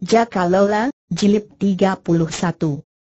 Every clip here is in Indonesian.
Lola, jilip 31.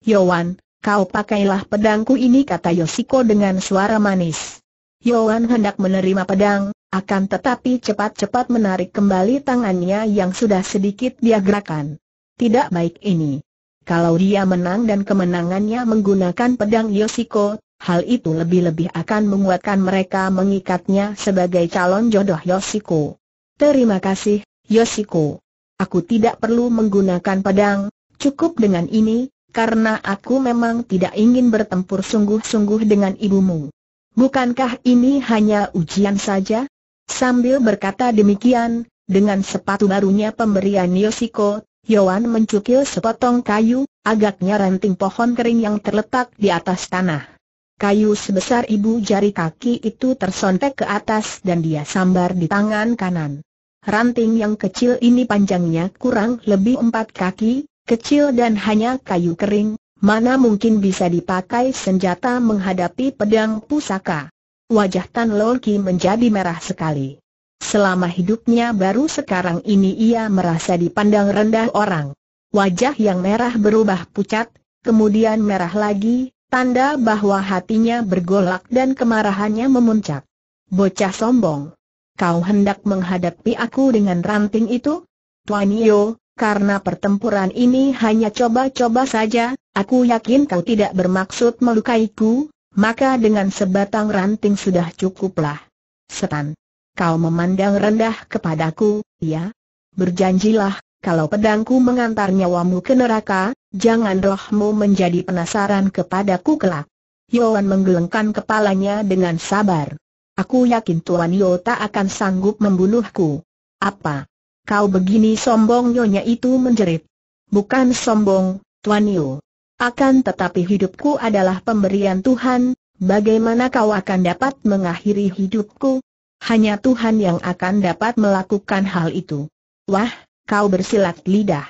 Yowan, kau pakailah pedangku ini kata Yosiko dengan suara manis. Yohan hendak menerima pedang, akan tetapi cepat-cepat menarik kembali tangannya yang sudah sedikit dia gerakan. Tidak baik ini. Kalau dia menang dan kemenangannya menggunakan pedang Yosiko, hal itu lebih-lebih akan menguatkan mereka mengikatnya sebagai calon jodoh Yosiko. Terima kasih, Yosiko. Aku tidak perlu menggunakan pedang, cukup dengan ini, karena aku memang tidak ingin bertempur sungguh-sungguh dengan ibumu. Bukankah ini hanya ujian saja? Sambil berkata demikian, dengan sepatu barunya pemberian Yosiko, Yohan mencukil sepotong kayu, agaknya ranting pohon kering yang terletak di atas tanah. Kayu sebesar ibu jari kaki itu tersontek ke atas dan dia sambar di tangan kanan. Ranting yang kecil ini panjangnya kurang lebih empat kaki, kecil dan hanya kayu kering, mana mungkin bisa dipakai senjata menghadapi pedang pusaka. Wajah Tan Loki menjadi merah sekali. Selama hidupnya baru sekarang ini ia merasa dipandang rendah orang. Wajah yang merah berubah pucat, kemudian merah lagi, tanda bahwa hatinya bergolak dan kemarahannya memuncak. Bocah sombong kau hendak menghadapi aku dengan ranting itu? Tuan Yeo, karena pertempuran ini hanya coba-coba saja, aku yakin kau tidak bermaksud melukaiku, maka dengan sebatang ranting sudah cukuplah. Setan, kau memandang rendah kepadaku, ya? Berjanjilah, kalau pedangku mengantar nyawamu ke neraka, jangan rohmu menjadi penasaran kepadaku kelak. Yohan menggelengkan kepalanya dengan sabar. Aku yakin Tuan Yo tak akan sanggup membunuhku. Apa? Kau begini sombong nyonya itu menjerit. Bukan sombong, Tuan Yo. Akan tetapi hidupku adalah pemberian Tuhan, bagaimana kau akan dapat mengakhiri hidupku? Hanya Tuhan yang akan dapat melakukan hal itu. Wah, kau bersilat lidah.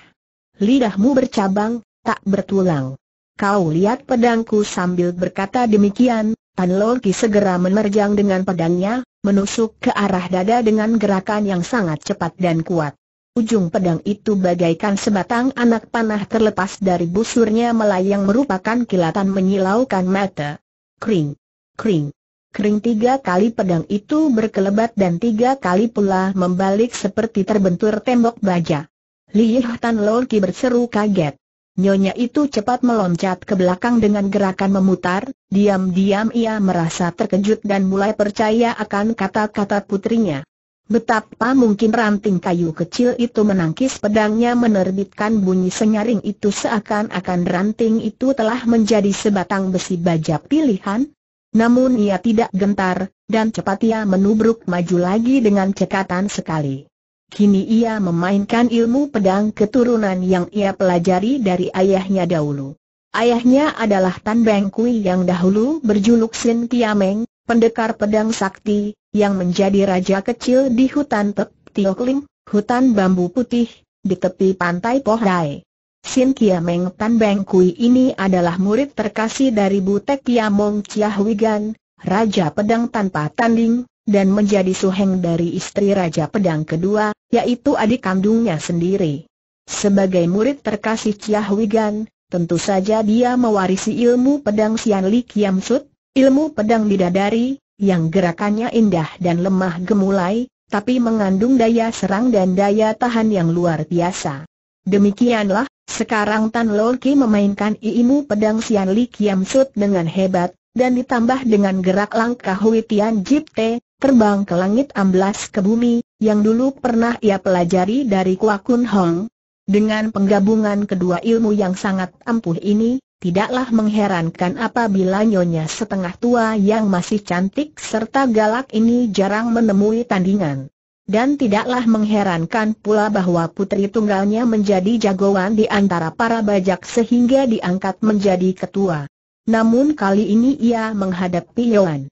Lidahmu bercabang, tak bertulang. Kau lihat pedangku sambil berkata demikian, Tan Loki segera menerjang dengan pedangnya, menusuk ke arah dada dengan gerakan yang sangat cepat dan kuat. Ujung pedang itu bagaikan sebatang anak panah terlepas dari busurnya melayang merupakan kilatan menyilaukan mata. Kring, kring, kring tiga kali pedang itu berkelebat dan tiga kali pula membalik seperti terbentur tembok baja. Liyih Tan Loki berseru kaget. Nyonya itu cepat meloncat ke belakang dengan gerakan memutar, diam-diam ia merasa terkejut dan mulai percaya akan kata-kata putrinya. Betapa mungkin ranting kayu kecil itu menangkis pedangnya menerbitkan bunyi senyaring itu seakan-akan ranting itu telah menjadi sebatang besi baja pilihan? Namun ia tidak gentar, dan cepat ia menubruk maju lagi dengan cekatan sekali. Kini ia memainkan ilmu pedang keturunan yang ia pelajari dari ayahnya dahulu. Ayahnya adalah Tan Beng Kui yang dahulu berjuluk Sin Kiameng, pendekar pedang sakti, yang menjadi raja kecil di hutan Pek Tioklim, hutan bambu putih, di tepi pantai Poh Rai. Sin Kiameng Tan Beng Kui ini adalah murid terkasih dari Butek Kiamong Chia Huigan, Raja Pedang Tanpa Tanding, dan menjadi suheng dari istri Raja Pedang kedua, yaitu adik kandungnya sendiri. Sebagai murid terkasih Chia Huigan, tentu saja dia mewarisi ilmu pedang Sian Li Kiam Sut, ilmu pedang bidadari, yang gerakannya indah dan lemah gemulai, tapi mengandung daya serang dan daya tahan yang luar biasa. Demikianlah, sekarang Tan Ki memainkan ilmu pedang Sian Li Kiam Sut dengan hebat, dan ditambah dengan gerak langkah Hui Tian Jip Te, terbang ke langit amblas ke bumi, yang dulu pernah ia pelajari dari Kuakun Hong. Dengan penggabungan kedua ilmu yang sangat ampuh ini, tidaklah mengherankan apabila nyonya setengah tua yang masih cantik serta galak ini jarang menemui tandingan. Dan tidaklah mengherankan pula bahwa putri tunggalnya menjadi jagoan di antara para bajak sehingga diangkat menjadi ketua. Namun kali ini ia menghadapi Yohan.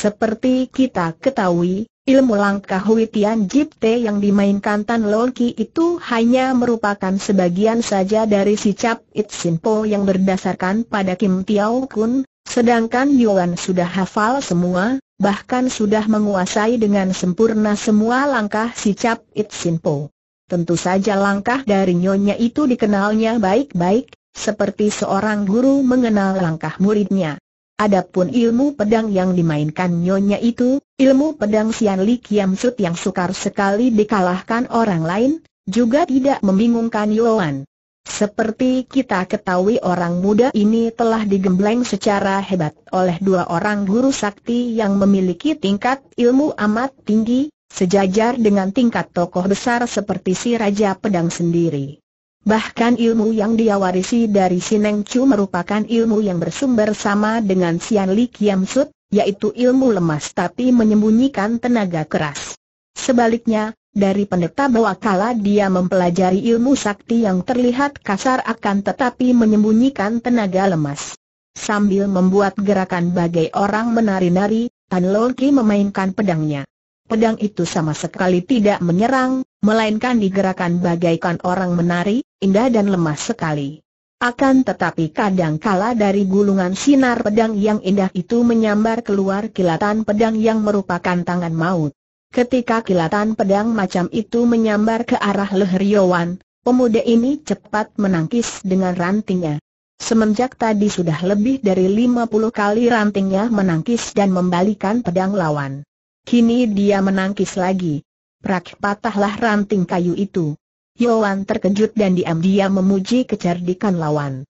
Seperti kita ketahui, ilmu langkah Hui Tian Jipte yang dimainkan Tan itu hanya merupakan sebagian saja dari si cap It Sin Po yang berdasarkan pada Kim Tiao Kun, sedangkan Yuan sudah hafal semua, bahkan sudah menguasai dengan sempurna semua langkah si cap It Sin Po. Tentu saja langkah dari nyonya itu dikenalnya baik-baik, seperti seorang guru mengenal langkah muridnya. Adapun ilmu pedang yang dimainkan nyonya itu, ilmu pedang Sian Li Kiam Sut yang sukar sekali dikalahkan orang lain, juga tidak membingungkan Yoan. Seperti kita ketahui orang muda ini telah digembleng secara hebat oleh dua orang guru sakti yang memiliki tingkat ilmu amat tinggi, sejajar dengan tingkat tokoh besar seperti si Raja Pedang sendiri. Bahkan ilmu yang dia warisi dari Sineng Chu merupakan ilmu yang bersumber sama dengan Sian Li Kiam Sut, yaitu ilmu lemas tapi menyembunyikan tenaga keras. Sebaliknya, dari pendeta kala dia mempelajari ilmu sakti yang terlihat kasar akan tetapi menyembunyikan tenaga lemas. Sambil membuat gerakan bagai orang menari-nari, Tan Lolki memainkan pedangnya. Pedang itu sama sekali tidak menyerang, melainkan digerakkan bagaikan orang menari, indah dan lemah sekali. Akan tetapi kadangkala dari gulungan sinar pedang yang indah itu menyambar keluar kilatan pedang yang merupakan tangan maut. Ketika kilatan pedang macam itu menyambar ke arah leher Yowan, pemuda ini cepat menangkis dengan rantingnya. Semenjak tadi sudah lebih dari 50 kali rantingnya menangkis dan membalikan pedang lawan. Kini dia menangkis lagi. Prak patahlah ranting kayu itu. Yoan terkejut dan diam-diam memuji kecerdikan lawan.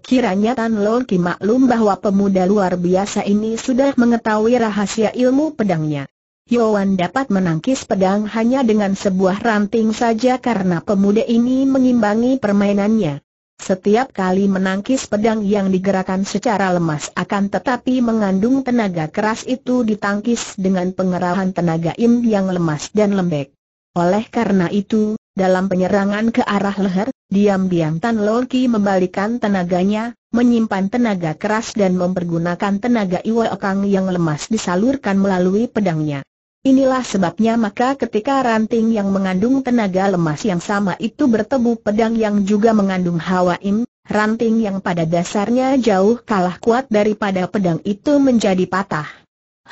Kiranya Tan Long Ki maklum bahwa pemuda luar biasa ini sudah mengetahui rahasia ilmu pedangnya. Yoan dapat menangkis pedang hanya dengan sebuah ranting saja karena pemuda ini mengimbangi permainannya. Setiap kali menangkis pedang yang digerakkan secara lemas akan tetapi mengandung tenaga keras itu ditangkis dengan pengerahan tenaga im yang lemas dan lembek. Oleh karena itu, dalam penyerangan ke arah leher, diam-diam Tan Lorki membalikan tenaganya, menyimpan tenaga keras dan mempergunakan tenaga Iwo Okang yang lemas disalurkan melalui pedangnya. Inilah sebabnya maka ketika ranting yang mengandung tenaga lemas yang sama itu bertemu pedang yang juga mengandung hawa im, ranting yang pada dasarnya jauh kalah kuat daripada pedang itu menjadi patah.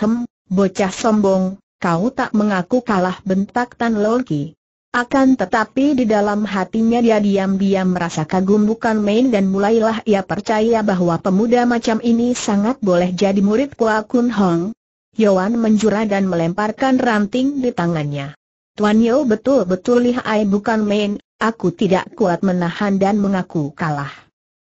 Hem, bocah sombong, kau tak mengaku kalah bentak Tan Lorki. Akan tetapi di dalam hatinya dia diam-diam merasa kagum bukan main dan mulailah ia percaya bahwa pemuda macam ini sangat boleh jadi murid Kua Kun Hong. Yuan menjura dan melemparkan ranting di tangannya. Tuan Yeo betul-betul lihai bukan main, aku tidak kuat menahan dan mengaku kalah.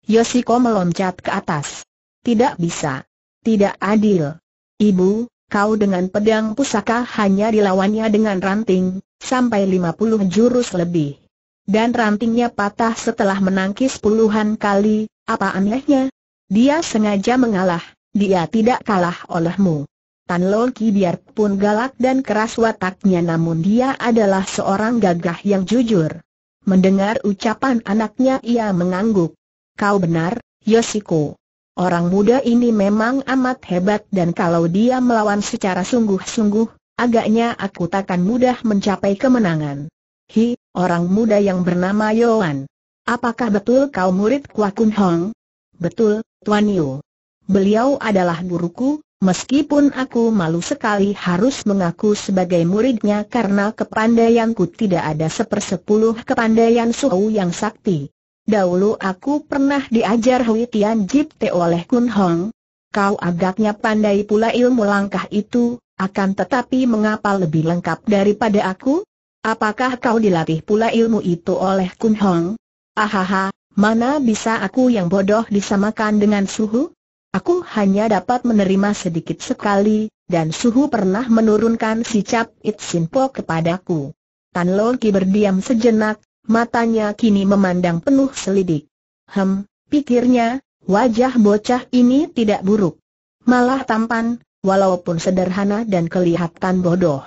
Yosiko meloncat ke atas. Tidak bisa. Tidak adil. Ibu, kau dengan pedang pusaka hanya dilawannya dengan ranting, sampai 50 jurus lebih. Dan rantingnya patah setelah menangkis puluhan kali, apa anehnya? Dia sengaja mengalah, dia tidak kalah olehmu. Tan Loki biarpun galak dan keras wataknya namun dia adalah seorang gagah yang jujur. Mendengar ucapan anaknya ia mengangguk. Kau benar, Yoshiko. Orang muda ini memang amat hebat dan kalau dia melawan secara sungguh-sungguh, Agaknya aku takkan mudah mencapai kemenangan. Hi, orang muda yang bernama Yohan. Apakah betul kau murid Kun Hong? Betul, Tuan Yu. Beliau adalah guruku, meskipun aku malu sekali harus mengaku sebagai muridnya karena kepandaianku tidak ada sepersepuluh kepandaian Suhu yang sakti. Dahulu aku pernah diajar Hui Tian jip te oleh Kun Hong. Kau agaknya pandai pula ilmu langkah itu, akan tetapi mengapa lebih lengkap daripada aku? Apakah kau dilatih pula ilmu itu oleh Kun Hong? Ahaha, mana bisa aku yang bodoh disamakan dengan suhu? Aku hanya dapat menerima sedikit sekali, dan suhu pernah menurunkan si Cap It Po kepadaku. Tan Lo Ki berdiam sejenak, matanya kini memandang penuh selidik. Hem, pikirnya, wajah bocah ini tidak buruk. Malah tampan, walaupun sederhana dan kelihatan bodoh.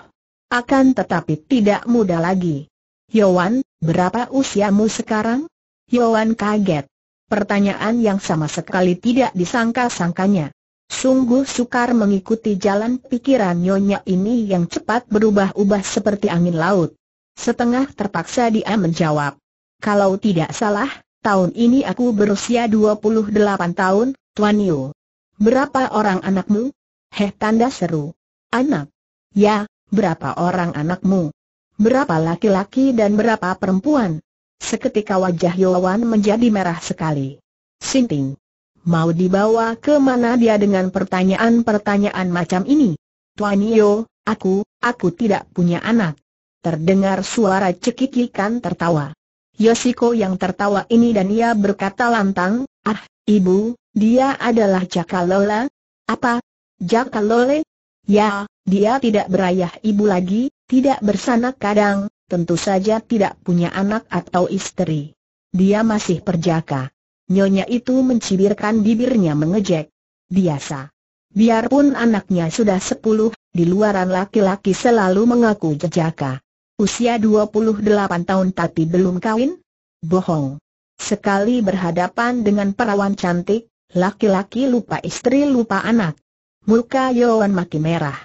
Akan tetapi tidak muda lagi. Yowan, berapa usiamu sekarang? Yowan kaget. Pertanyaan yang sama sekali tidak disangka-sangkanya. Sungguh sukar mengikuti jalan pikiran nyonya ini yang cepat berubah-ubah seperti angin laut. Setengah terpaksa dia menjawab. Kalau tidak salah, tahun ini aku berusia 28 tahun, Tuan Yu. Berapa orang anakmu? Heh tanda seru. Anak. Ya, berapa orang anakmu? Berapa laki-laki dan berapa perempuan? Seketika wajah Yowan menjadi merah sekali. Sinting. Mau dibawa ke mana dia dengan pertanyaan-pertanyaan macam ini? Tuan Yo, aku, aku tidak punya anak. Terdengar suara cekikikan tertawa. Yosiko yang tertawa ini dan ia berkata lantang, Ah, ibu, dia adalah Cakalola. Apa, Jaka lole? Ya, dia tidak berayah ibu lagi, tidak bersanak kadang, tentu saja tidak punya anak atau istri. Dia masih perjaka. Nyonya itu mencibirkan bibirnya mengejek. Biasa. Biarpun anaknya sudah sepuluh, di luaran laki-laki selalu mengaku jejaka. Usia delapan tahun tapi belum kawin? Bohong. Sekali berhadapan dengan perawan cantik, laki-laki lupa istri lupa anak. Muka Yoan makin merah.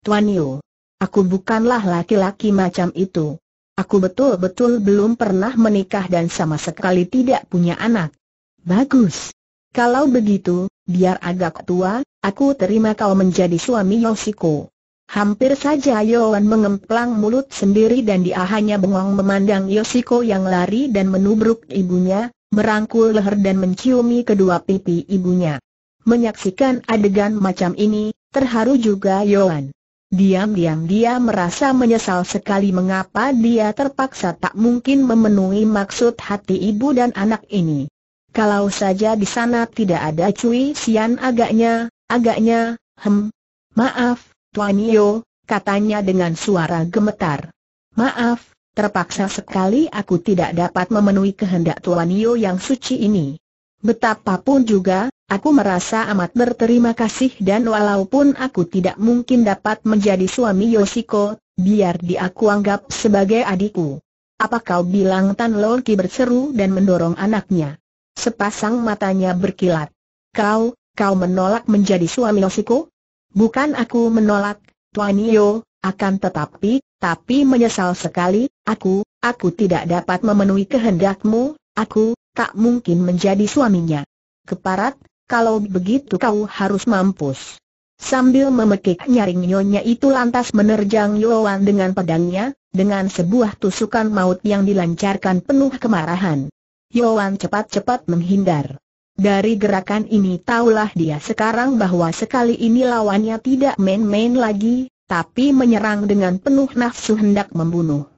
Tuan Yu, aku bukanlah laki-laki macam itu. Aku betul-betul belum pernah menikah dan sama sekali tidak punya anak. Bagus. Kalau begitu, biar agak tua, aku terima kau menjadi suami Yosiko. Hampir saja Yoan mengemplang mulut sendiri dan dia hanya bengong memandang Yosiko yang lari dan menubruk ibunya, merangkul leher dan menciumi kedua pipi ibunya. Menyaksikan adegan macam ini, terharu juga Yohan. Diam-diam dia merasa menyesal sekali mengapa dia terpaksa tak mungkin memenuhi maksud hati ibu dan anak ini. Kalau saja di sana tidak ada cuy Sian agaknya, agaknya, hem. Maaf, Tuan Yo, katanya dengan suara gemetar. Maaf, terpaksa sekali aku tidak dapat memenuhi kehendak Tuan Yo yang suci ini. Betapapun juga, aku merasa amat berterima kasih dan walaupun aku tidak mungkin dapat menjadi suami Yoshiko, biar dia aku anggap sebagai adikku. Apa kau bilang Tan Loki berseru dan mendorong anaknya. Sepasang matanya berkilat. Kau, kau menolak menjadi suami Yoshiko? Bukan aku menolak, Tuan Yo, akan tetapi, tapi menyesal sekali, aku, aku tidak dapat memenuhi kehendakmu, aku, tak mungkin menjadi suaminya. Keparat, kalau begitu kau harus mampus. Sambil memekik nyaring nyonya itu lantas menerjang Yoan dengan pedangnya, dengan sebuah tusukan maut yang dilancarkan penuh kemarahan. Yoan cepat-cepat menghindar. Dari gerakan ini taulah dia sekarang bahwa sekali ini lawannya tidak main-main lagi, tapi menyerang dengan penuh nafsu hendak membunuh.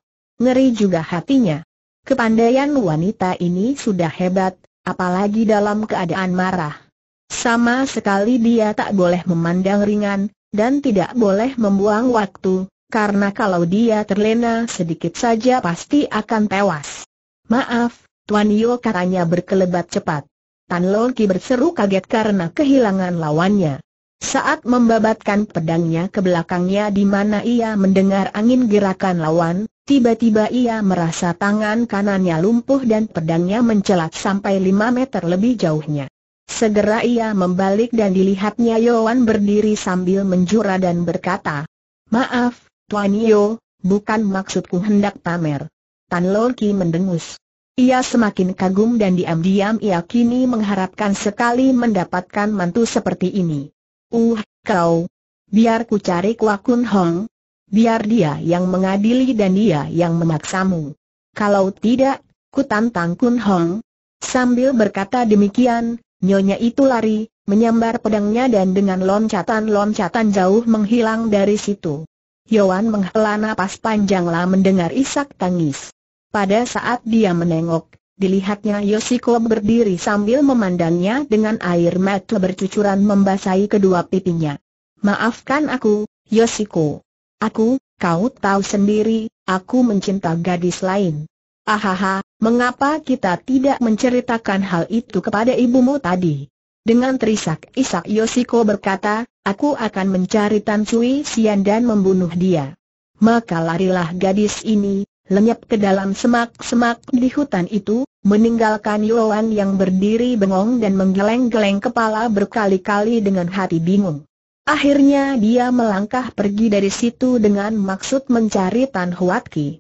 Ngeri juga hatinya. Kepandaian wanita ini sudah hebat, apalagi dalam keadaan marah. Sama sekali dia tak boleh memandang ringan, dan tidak boleh membuang waktu, karena kalau dia terlena sedikit saja pasti akan tewas. Maaf, Tuan Yo katanya berkelebat cepat. Tan Longki berseru kaget karena kehilangan lawannya. Saat membabatkan pedangnya ke belakangnya di mana ia mendengar angin gerakan lawan, Tiba-tiba ia merasa tangan kanannya lumpuh dan pedangnya mencelat sampai lima meter lebih jauhnya. Segera ia membalik dan dilihatnya Yoan berdiri sambil menjura dan berkata, Maaf, Tuan Yo, bukan maksudku hendak pamer. Tan Loki mendengus. Ia semakin kagum dan diam-diam ia kini mengharapkan sekali mendapatkan mantu seperti ini. Uh, kau! Biar ku cari Kun Hong, biar dia yang mengadili dan dia yang memaksamu. Kalau tidak, ku tantang Kun Hong. Sambil berkata demikian, nyonya itu lari, menyambar pedangnya dan dengan loncatan-loncatan jauh menghilang dari situ. Yoan menghela napas panjanglah mendengar isak tangis. Pada saat dia menengok, dilihatnya Yoshiko berdiri sambil memandangnya dengan air mata bercucuran membasahi kedua pipinya. Maafkan aku, Yoshiko. Aku, kau tahu sendiri, aku mencinta gadis lain. Ahaha, mengapa kita tidak menceritakan hal itu kepada ibumu tadi? Dengan terisak-isak Yosiko berkata, aku akan mencari Tan Sui Sian dan membunuh dia. Maka larilah gadis ini, lenyap ke dalam semak-semak di hutan itu, meninggalkan Yoan yang berdiri bengong dan menggeleng-geleng kepala berkali-kali dengan hati bingung. Akhirnya dia melangkah pergi dari situ dengan maksud mencari Tan Huat Ki.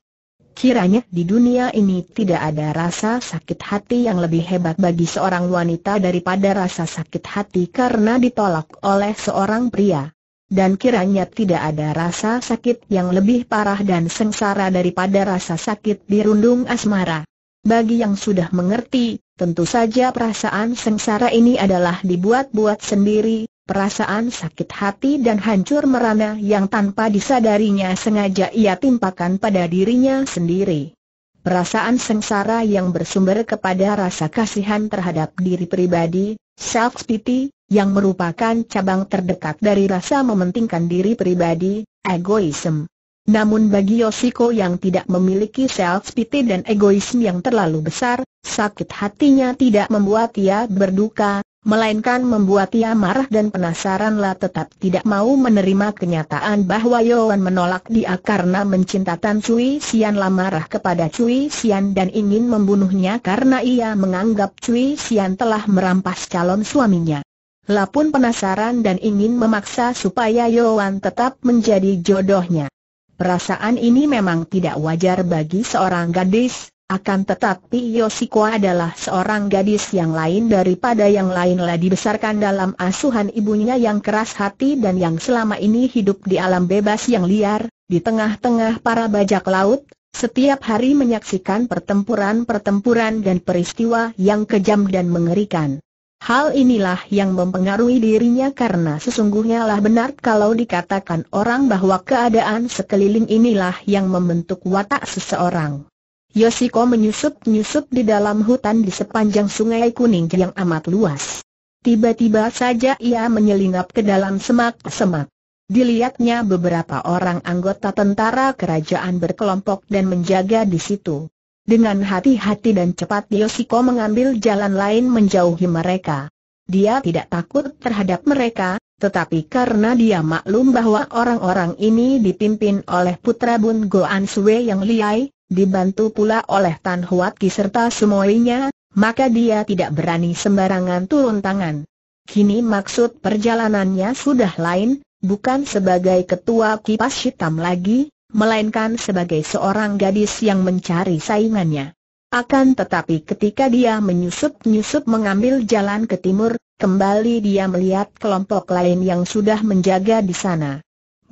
Kiranya di dunia ini tidak ada rasa sakit hati yang lebih hebat bagi seorang wanita daripada rasa sakit hati karena ditolak oleh seorang pria. Dan kiranya tidak ada rasa sakit yang lebih parah dan sengsara daripada rasa sakit dirundung asmara. Bagi yang sudah mengerti, tentu saja perasaan sengsara ini adalah dibuat-buat sendiri, Perasaan sakit hati dan hancur merana yang tanpa disadarinya sengaja ia timpakan pada dirinya sendiri. Perasaan sengsara yang bersumber kepada rasa kasihan terhadap diri pribadi, self-pity, yang merupakan cabang terdekat dari rasa mementingkan diri pribadi, egoisme. Namun bagi Yoshiko yang tidak memiliki self-pity dan egoisme yang terlalu besar, sakit hatinya tidak membuat ia berduka, melainkan membuat ia marah dan penasaranlah tetap tidak mau menerima kenyataan bahwa Yoan menolak dia karena mencintai Tan Cui Sian lah marah kepada Cui Sian dan ingin membunuhnya karena ia menganggap Cui Sian telah merampas calon suaminya. Lapun penasaran dan ingin memaksa supaya Yoan tetap menjadi jodohnya. Perasaan ini memang tidak wajar bagi seorang gadis, akan tetapi Yosiko adalah seorang gadis yang lain daripada yang lainlah dibesarkan dalam asuhan ibunya yang keras hati dan yang selama ini hidup di alam bebas yang liar, di tengah-tengah para bajak laut, setiap hari menyaksikan pertempuran-pertempuran dan peristiwa yang kejam dan mengerikan. Hal inilah yang mempengaruhi dirinya karena sesungguhnya lah benar kalau dikatakan orang bahwa keadaan sekeliling inilah yang membentuk watak seseorang. Yosiko menyusup-nyusup di dalam hutan di sepanjang sungai kuning yang amat luas. Tiba-tiba saja ia menyelinap ke dalam semak-semak. Dilihatnya beberapa orang anggota tentara kerajaan berkelompok dan menjaga di situ. Dengan hati-hati dan cepat Yosiko mengambil jalan lain menjauhi mereka. Dia tidak takut terhadap mereka, tetapi karena dia maklum bahwa orang-orang ini dipimpin oleh putra Bun Goan Sue yang liai, dibantu pula oleh Tan Huat Ki serta semuanya, maka dia tidak berani sembarangan turun tangan. Kini maksud perjalanannya sudah lain, bukan sebagai ketua kipas hitam lagi, melainkan sebagai seorang gadis yang mencari saingannya. Akan tetapi ketika dia menyusup-nyusup mengambil jalan ke timur, kembali dia melihat kelompok lain yang sudah menjaga di sana.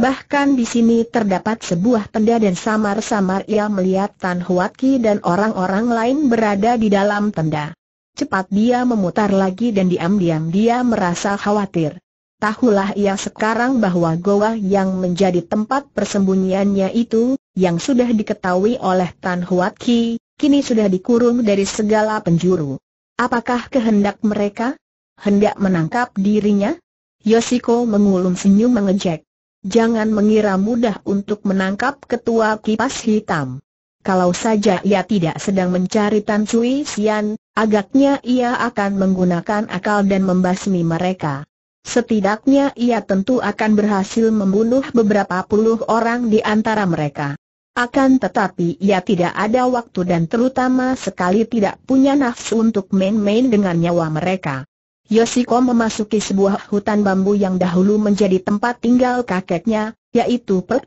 Bahkan di sini terdapat sebuah tenda dan samar-samar ia melihat Tan Huat Ki dan orang-orang lain berada di dalam tenda. Cepat dia memutar lagi dan diam-diam dia merasa khawatir. Tahulah ia sekarang bahwa goa yang menjadi tempat persembunyiannya itu, yang sudah diketahui oleh Tan Huat Ki, kini sudah dikurung dari segala penjuru. Apakah kehendak mereka? Hendak menangkap dirinya? Yosiko mengulum senyum mengejek. Jangan mengira mudah untuk menangkap ketua kipas hitam. Kalau saja ia tidak sedang mencari Tan Cui Sian, agaknya ia akan menggunakan akal dan membasmi mereka. Setidaknya ia tentu akan berhasil membunuh beberapa puluh orang di antara mereka. Akan tetapi ia tidak ada waktu dan terutama sekali tidak punya nafsu untuk main-main dengan nyawa mereka. Yosiko memasuki sebuah hutan bambu yang dahulu menjadi tempat tinggal kakeknya, yaitu Pek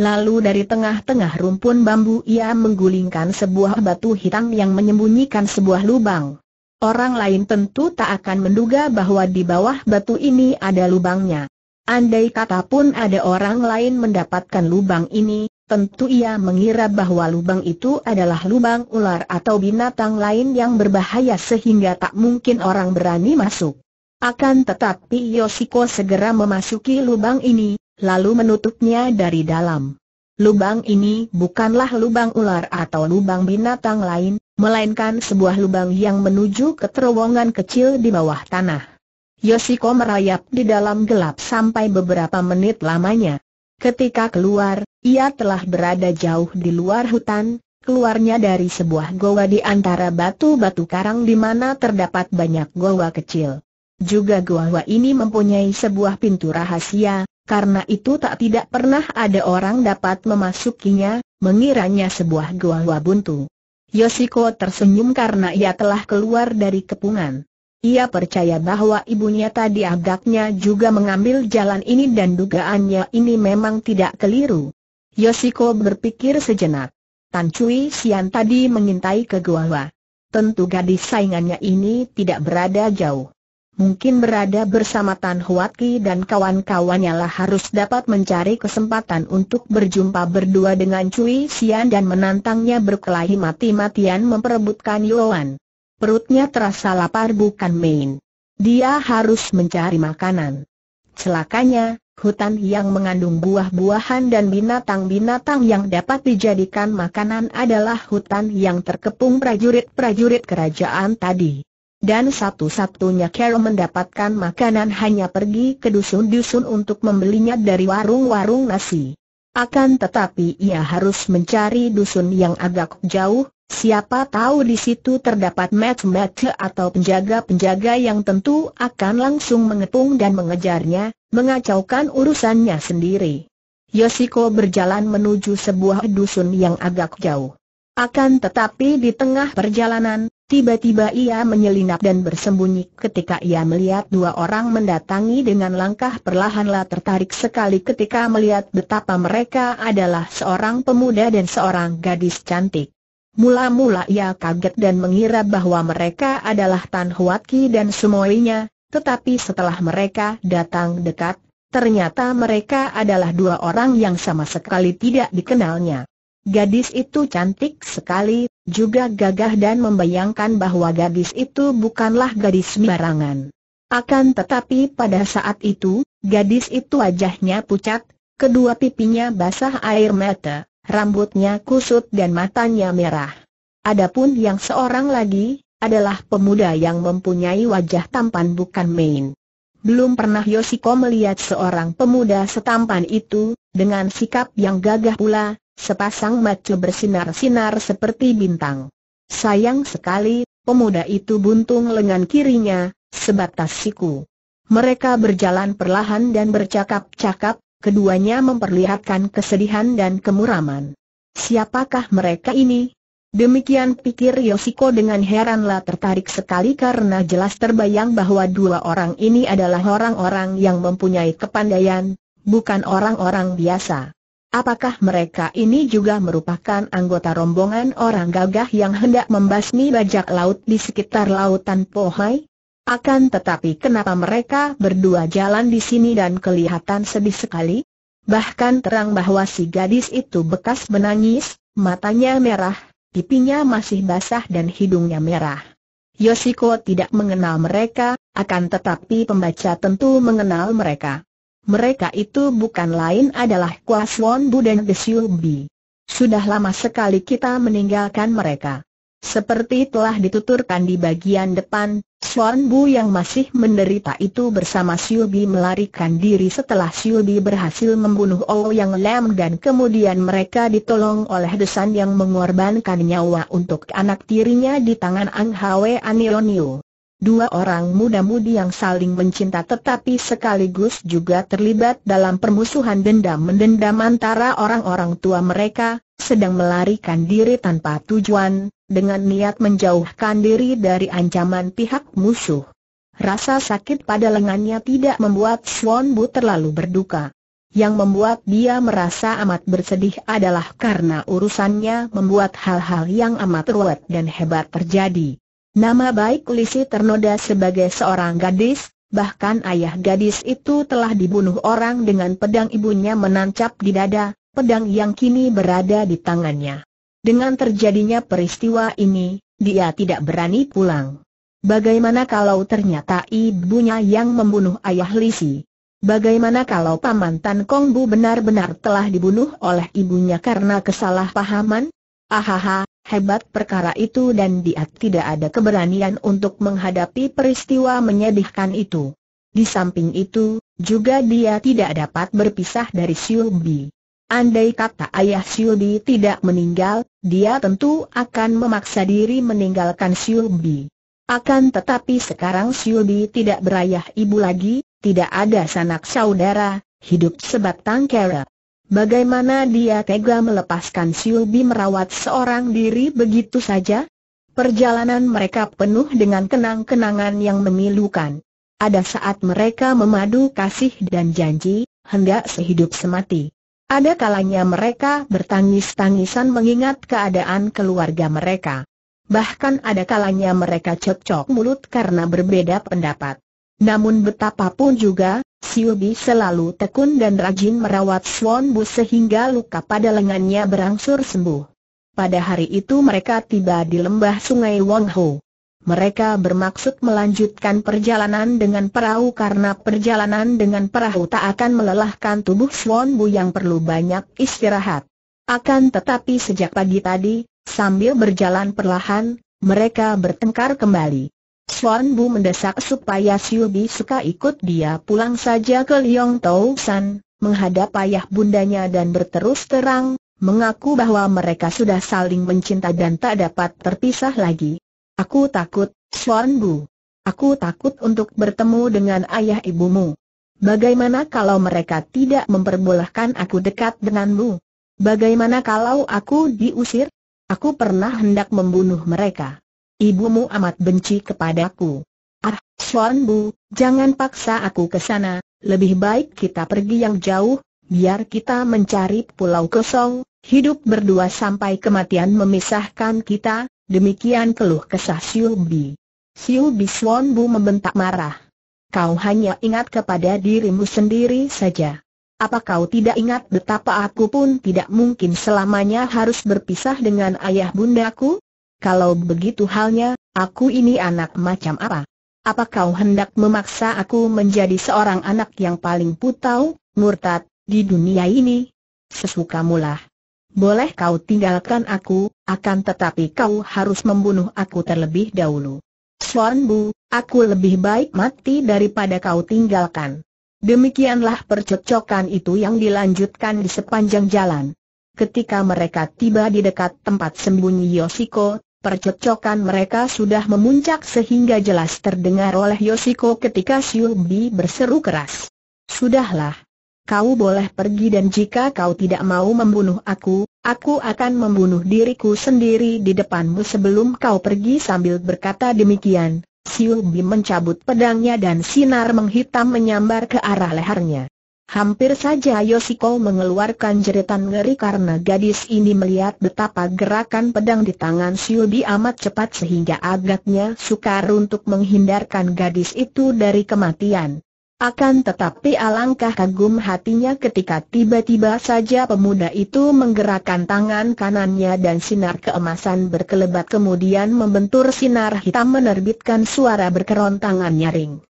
Lalu dari tengah-tengah rumpun bambu ia menggulingkan sebuah batu hitam yang menyembunyikan sebuah lubang. Orang lain tentu tak akan menduga bahwa di bawah batu ini ada lubangnya. Andai kata pun ada orang lain mendapatkan lubang ini, Tentu ia mengira bahwa lubang itu adalah lubang ular atau binatang lain yang berbahaya sehingga tak mungkin orang berani masuk. Akan tetapi Yoshiko segera memasuki lubang ini, lalu menutupnya dari dalam. Lubang ini bukanlah lubang ular atau lubang binatang lain, melainkan sebuah lubang yang menuju ke terowongan kecil di bawah tanah. Yoshiko merayap di dalam gelap sampai beberapa menit lamanya. Ketika keluar, ia telah berada jauh di luar hutan, keluarnya dari sebuah goa di antara batu-batu karang di mana terdapat banyak goa kecil. Juga goa ini mempunyai sebuah pintu rahasia, karena itu tak tidak pernah ada orang dapat memasukinya, mengiranya sebuah goa buntu. Yoshiko tersenyum karena ia telah keluar dari kepungan. Ia percaya bahwa ibunya tadi agaknya juga mengambil jalan ini dan dugaannya ini memang tidak keliru. Yosiko berpikir sejenak. Tan Cui Sian tadi mengintai ke hua. Tentu gadis saingannya ini tidak berada jauh. Mungkin berada bersama Tan Huatki dan kawan-kawannya lah harus dapat mencari kesempatan untuk berjumpa berdua dengan Cui Sian dan menantangnya berkelahi mati-matian memperebutkan Yuan. Perutnya terasa lapar bukan main. Dia harus mencari makanan. Celakanya, hutan yang mengandung buah-buahan dan binatang-binatang yang dapat dijadikan makanan adalah hutan yang terkepung prajurit-prajurit kerajaan tadi. Dan satu-satunya Carol mendapatkan makanan hanya pergi ke dusun-dusun untuk membelinya dari warung-warung nasi. Akan tetapi ia harus mencari dusun yang agak jauh, Siapa tahu di situ terdapat match-match atau penjaga-penjaga yang tentu akan langsung mengepung dan mengejarnya, mengacaukan urusannya sendiri. Yoshiko berjalan menuju sebuah dusun yang agak jauh. Akan tetapi di tengah perjalanan, tiba-tiba ia menyelinap dan bersembunyi ketika ia melihat dua orang mendatangi dengan langkah perlahanlah tertarik sekali ketika melihat betapa mereka adalah seorang pemuda dan seorang gadis cantik. Mula-mula ia kaget dan mengira bahwa mereka adalah Tan Huat dan semuanya, tetapi setelah mereka datang dekat, ternyata mereka adalah dua orang yang sama sekali tidak dikenalnya. Gadis itu cantik sekali, juga gagah dan membayangkan bahwa gadis itu bukanlah gadis sembarangan. Akan tetapi pada saat itu, gadis itu wajahnya pucat, kedua pipinya basah air mata rambutnya kusut dan matanya merah. Adapun yang seorang lagi, adalah pemuda yang mempunyai wajah tampan bukan main. Belum pernah Yosiko melihat seorang pemuda setampan itu, dengan sikap yang gagah pula, sepasang mata bersinar-sinar seperti bintang. Sayang sekali, pemuda itu buntung lengan kirinya, sebatas siku. Mereka berjalan perlahan dan bercakap-cakap, keduanya memperlihatkan kesedihan dan kemuraman. Siapakah mereka ini? Demikian pikir Yosiko dengan heranlah tertarik sekali karena jelas terbayang bahwa dua orang ini adalah orang-orang yang mempunyai kepandaian, bukan orang-orang biasa. Apakah mereka ini juga merupakan anggota rombongan orang gagah yang hendak membasmi bajak laut di sekitar lautan Pohai? Akan tetapi kenapa mereka berdua jalan di sini dan kelihatan sedih sekali? Bahkan terang bahwa si gadis itu bekas menangis, matanya merah, pipinya masih basah dan hidungnya merah. Yoshiko tidak mengenal mereka, akan tetapi pembaca tentu mengenal mereka. Mereka itu bukan lain adalah Kwaswon Bu dan Desiubi. Sudah lama sekali kita meninggalkan mereka. Seperti telah dituturkan di bagian depan, Chuan Bu yang masih menderita itu bersama Bi melarikan diri setelah Bi berhasil membunuh Ou oh Yang Lam dan kemudian mereka ditolong oleh Desan yang mengorbankan nyawa untuk anak tirinya di tangan Ang Hwe Anionio. Dua orang muda-mudi yang saling mencinta tetapi sekaligus juga terlibat dalam permusuhan dendam mendendam antara orang-orang tua mereka, sedang melarikan diri tanpa tujuan, dengan niat menjauhkan diri dari ancaman pihak musuh. Rasa sakit pada lengannya tidak membuat Swan Bu terlalu berduka. Yang membuat dia merasa amat bersedih adalah karena urusannya membuat hal-hal yang amat ruwet dan hebat terjadi. Nama baik Lisi ternoda sebagai seorang gadis, bahkan ayah gadis itu telah dibunuh orang dengan pedang ibunya menancap di dada, pedang yang kini berada di tangannya. Dengan terjadinya peristiwa ini, dia tidak berani pulang. Bagaimana kalau ternyata ibunya yang membunuh ayah Lisi? Bagaimana kalau paman Tan Kong Bu benar-benar telah dibunuh oleh ibunya karena kesalahpahaman? Ahaha, hebat perkara itu dan dia tidak ada keberanian untuk menghadapi peristiwa menyedihkan itu. Di samping itu, juga dia tidak dapat berpisah dari Siu Bi. Andai kata ayah Siubi tidak meninggal, dia tentu akan memaksa diri meninggalkan Siubi. Akan tetapi sekarang Siubi tidak berayah ibu lagi, tidak ada sanak saudara, hidup sebatang kera. Bagaimana dia tega melepaskan Siubi merawat seorang diri begitu saja? Perjalanan mereka penuh dengan kenang-kenangan yang memilukan. Ada saat mereka memadu kasih dan janji, hendak sehidup semati. Ada kalanya mereka bertangis-tangisan mengingat keadaan keluarga mereka. Bahkan ada kalanya mereka cekcok mulut karena berbeda pendapat. Namun betapapun juga, Siubi selalu tekun dan rajin merawat Swan Bu sehingga luka pada lengannya berangsur sembuh. Pada hari itu mereka tiba di lembah sungai Wong Ho mereka bermaksud melanjutkan perjalanan dengan perahu karena perjalanan dengan perahu tak akan melelahkan tubuh Swan Bu yang perlu banyak istirahat. Akan tetapi sejak pagi tadi, sambil berjalan perlahan, mereka bertengkar kembali. Swan Bu mendesak supaya Siu Bi suka ikut dia pulang saja ke Liong Tau San, menghadap ayah bundanya dan berterus terang, mengaku bahwa mereka sudah saling mencinta dan tak dapat terpisah lagi. Aku takut, Bu. Aku takut untuk bertemu dengan ayah ibumu. Bagaimana kalau mereka tidak memperbolehkan aku dekat denganmu? Bagaimana kalau aku diusir? Aku pernah hendak membunuh mereka. Ibumu amat benci kepadaku. Ah, Bu, jangan paksa aku ke sana, lebih baik kita pergi yang jauh, biar kita mencari pulau kosong, hidup berdua sampai kematian memisahkan kita, Demikian keluh kesah Siu Bi. Siu Bi Swan Bu membentak marah. Kau hanya ingat kepada dirimu sendiri saja. Apa kau tidak ingat betapa aku pun tidak mungkin selamanya harus berpisah dengan ayah bundaku? Kalau begitu halnya, aku ini anak macam apa? Apa kau hendak memaksa aku menjadi seorang anak yang paling putau, murtad, di dunia ini? Sesukamulah. Boleh kau tinggalkan aku, akan tetapi kau harus membunuh aku terlebih dahulu. Suan Bu, aku lebih baik mati daripada kau tinggalkan. Demikianlah percocokan itu yang dilanjutkan di sepanjang jalan. Ketika mereka tiba di dekat tempat sembunyi Yoshiko, percocokan mereka sudah memuncak sehingga jelas terdengar oleh Yoshiko ketika Xiubi berseru keras. Sudahlah, kau boleh pergi dan jika kau tidak mau membunuh aku, aku akan membunuh diriku sendiri di depanmu sebelum kau pergi sambil berkata demikian. Siu Bi mencabut pedangnya dan sinar menghitam menyambar ke arah lehernya. Hampir saja Yosiko mengeluarkan jeritan ngeri karena gadis ini melihat betapa gerakan pedang di tangan Siu Bi amat cepat sehingga agaknya sukar untuk menghindarkan gadis itu dari kematian. Akan tetapi alangkah kagum hatinya ketika tiba-tiba saja pemuda itu menggerakkan tangan kanannya dan sinar keemasan berkelebat kemudian membentur sinar hitam menerbitkan suara berkerontangan nyaring.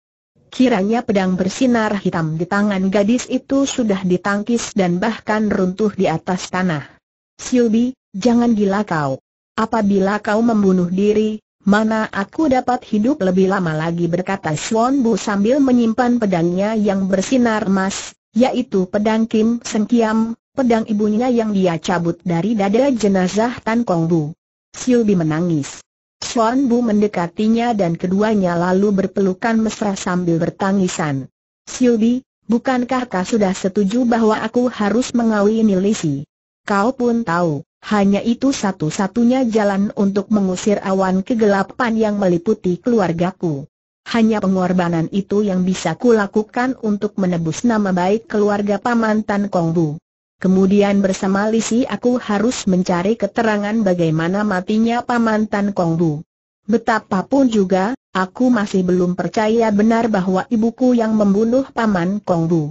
Kiranya pedang bersinar hitam di tangan gadis itu sudah ditangkis dan bahkan runtuh di atas tanah. Silbi, jangan gila kau. Apabila kau membunuh diri, Mana aku dapat hidup lebih lama lagi berkata Swan Bu sambil menyimpan pedangnya yang bersinar emas, yaitu pedang Kim Kiam, pedang ibunya yang dia cabut dari dada jenazah Tan Kong Bu. Bi menangis. Swan Bu mendekatinya dan keduanya lalu berpelukan mesra sambil bertangisan. Bi, bukankah kau sudah setuju bahwa aku harus mengawini Lisi? Kau pun tahu. Hanya itu satu-satunya jalan untuk mengusir awan kegelapan yang meliputi keluargaku. Hanya pengorbanan itu yang bisa kulakukan untuk menebus nama baik keluarga Paman Tan Kong Kemudian bersama Lisi aku harus mencari keterangan bagaimana matinya Paman Tan Kong Betapapun juga, aku masih belum percaya benar bahwa ibuku yang membunuh Paman Kong Bu.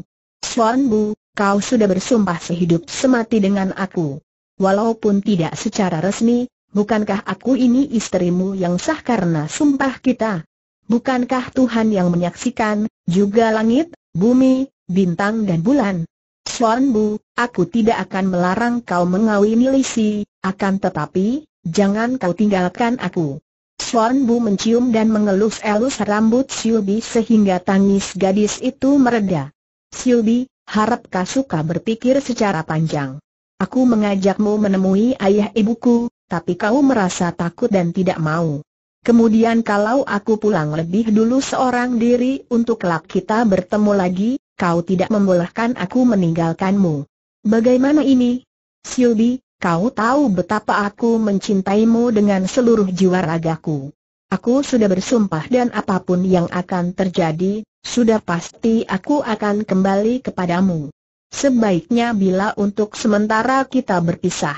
Suan Bu, kau sudah bersumpah sehidup semati dengan aku walaupun tidak secara resmi, bukankah aku ini istrimu yang sah karena sumpah kita? Bukankah Tuhan yang menyaksikan, juga langit, bumi, bintang dan bulan? Suan Bu, aku tidak akan melarang kau mengawini Lisi, akan tetapi, jangan kau tinggalkan aku. Suan Bu mencium dan mengelus-elus rambut Siubi sehingga tangis gadis itu mereda. Siubi, harap kau suka berpikir secara panjang. Aku mengajakmu menemui ayah ibuku, tapi kau merasa takut dan tidak mau. Kemudian kalau aku pulang lebih dulu seorang diri untuk kelak kita bertemu lagi, kau tidak membolehkan aku meninggalkanmu. Bagaimana ini? Silbi, kau tahu betapa aku mencintaimu dengan seluruh jiwa ragaku. Aku sudah bersumpah dan apapun yang akan terjadi, sudah pasti aku akan kembali kepadamu. Sebaiknya bila untuk sementara kita berpisah.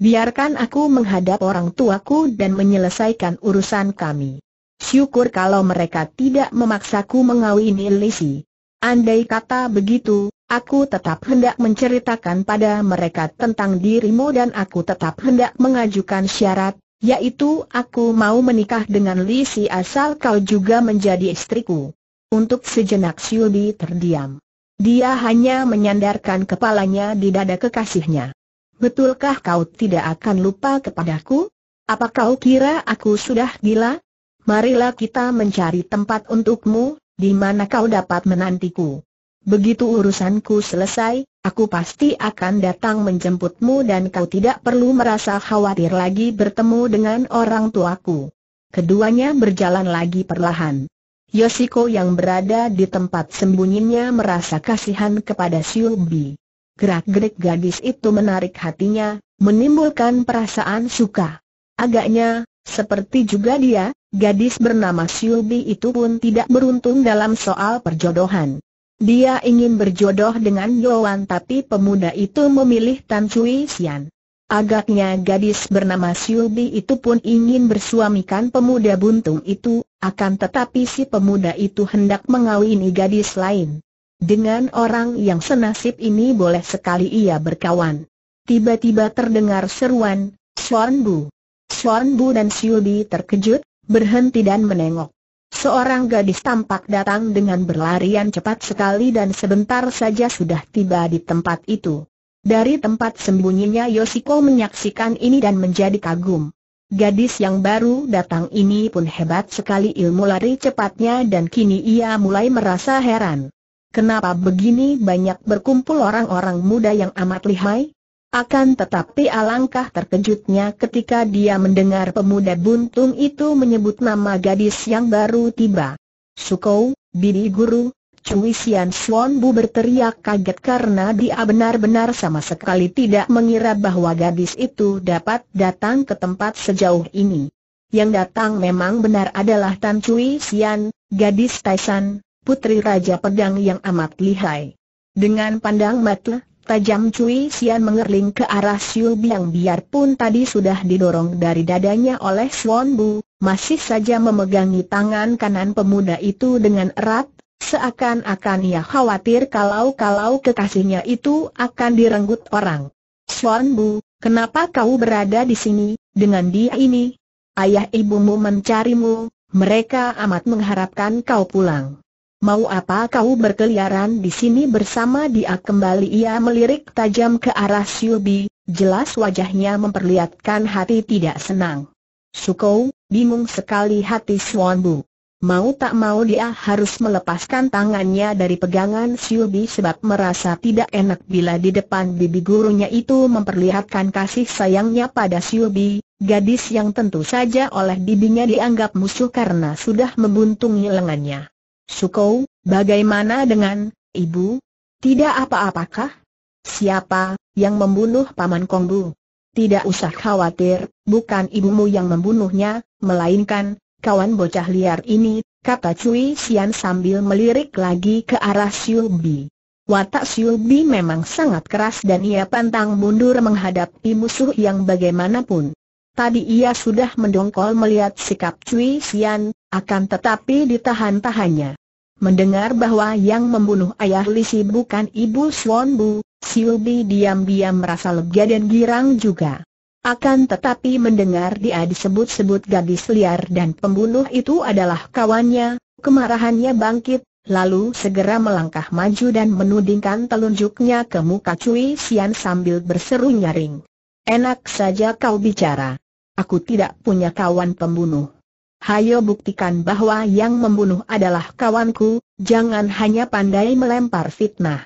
Biarkan aku menghadap orang tuaku dan menyelesaikan urusan kami. Syukur kalau mereka tidak memaksaku mengawini Lisi. Andai kata begitu, aku tetap hendak menceritakan pada mereka tentang dirimu dan aku tetap hendak mengajukan syarat, yaitu aku mau menikah dengan Lisi asal kau juga menjadi istriku. Untuk sejenak Syubi terdiam. Dia hanya menyandarkan kepalanya di dada kekasihnya. Betulkah kau tidak akan lupa kepadaku? Apa kau kira aku sudah gila? Marilah kita mencari tempat untukmu, di mana kau dapat menantiku. Begitu urusanku selesai, aku pasti akan datang menjemputmu dan kau tidak perlu merasa khawatir lagi bertemu dengan orang tuaku. Keduanya berjalan lagi perlahan. Yosiko yang berada di tempat sembunyinya merasa kasihan kepada Siubi. Gerak-gerik gadis itu menarik hatinya, menimbulkan perasaan suka. Agaknya, seperti juga dia, gadis bernama Siubi itu pun tidak beruntung dalam soal perjodohan. Dia ingin berjodoh dengan Yohan tapi pemuda itu memilih Tan Cui Sian. Agaknya gadis bernama Silbi itu pun ingin bersuamikan pemuda buntung itu, akan tetapi si pemuda itu hendak mengawini gadis lain. Dengan orang yang senasib ini boleh sekali ia berkawan. Tiba-tiba terdengar seruan, Suan Bu. Suan Bu dan Silbi terkejut, berhenti dan menengok. Seorang gadis tampak datang dengan berlarian cepat sekali dan sebentar saja sudah tiba di tempat itu. Dari tempat sembunyinya Yosiko menyaksikan ini dan menjadi kagum. Gadis yang baru datang ini pun hebat sekali ilmu lari cepatnya dan kini ia mulai merasa heran. Kenapa begini banyak berkumpul orang-orang muda yang amat lihai? Akan tetapi alangkah terkejutnya ketika dia mendengar pemuda buntung itu menyebut nama gadis yang baru tiba. Sukou, Bibi Guru, Cui Sian Suan Bu berteriak kaget karena dia benar-benar sama sekali tidak mengira bahwa gadis itu dapat datang ke tempat sejauh ini. Yang datang memang benar adalah Tan Cui Sian, gadis Taisan, putri Raja Pedang yang amat lihai. Dengan pandang mata, tajam Cui Sian mengerling ke arah Siu Biang biarpun tadi sudah didorong dari dadanya oleh Suan Bu, masih saja memegangi tangan kanan pemuda itu dengan erat, Seakan-akan ia khawatir kalau-kalau kekasihnya itu akan direnggut orang. Suan Bu, kenapa kau berada di sini, dengan dia ini? Ayah ibumu mencarimu, mereka amat mengharapkan kau pulang. Mau apa kau berkeliaran di sini bersama dia kembali ia melirik tajam ke arah Siubi, jelas wajahnya memperlihatkan hati tidak senang. Sukou, bingung sekali hati Suan Bu. Mau tak mau dia harus melepaskan tangannya dari pegangan Siubi sebab merasa tidak enak bila di depan bibi gurunya itu memperlihatkan kasih sayangnya pada Siubi, gadis yang tentu saja oleh bibinya dianggap musuh karena sudah membuntungi lengannya. Sukou, bagaimana dengan, ibu? Tidak apa-apakah? Siapa, yang membunuh Paman Kongbu? Tidak usah khawatir, bukan ibumu yang membunuhnya, melainkan, kawan bocah liar ini, kata Cui Xian sambil melirik lagi ke arah Siulbi. Watak Siulbi memang sangat keras dan ia pantang mundur menghadapi musuh yang bagaimanapun. Tadi ia sudah mendongkol melihat sikap Cui Xian, akan tetapi ditahan-tahannya. Mendengar bahwa yang membunuh ayah Lisi bukan ibu Swan Bu, Siulbi diam-diam merasa lega dan girang juga. Akan tetapi mendengar dia disebut-sebut gadis liar dan pembunuh itu adalah kawannya, kemarahannya bangkit, lalu segera melangkah maju dan menudingkan telunjuknya ke muka Cui Sian sambil berseru nyaring. Enak saja kau bicara. Aku tidak punya kawan pembunuh. Hayo buktikan bahwa yang membunuh adalah kawanku, jangan hanya pandai melempar fitnah.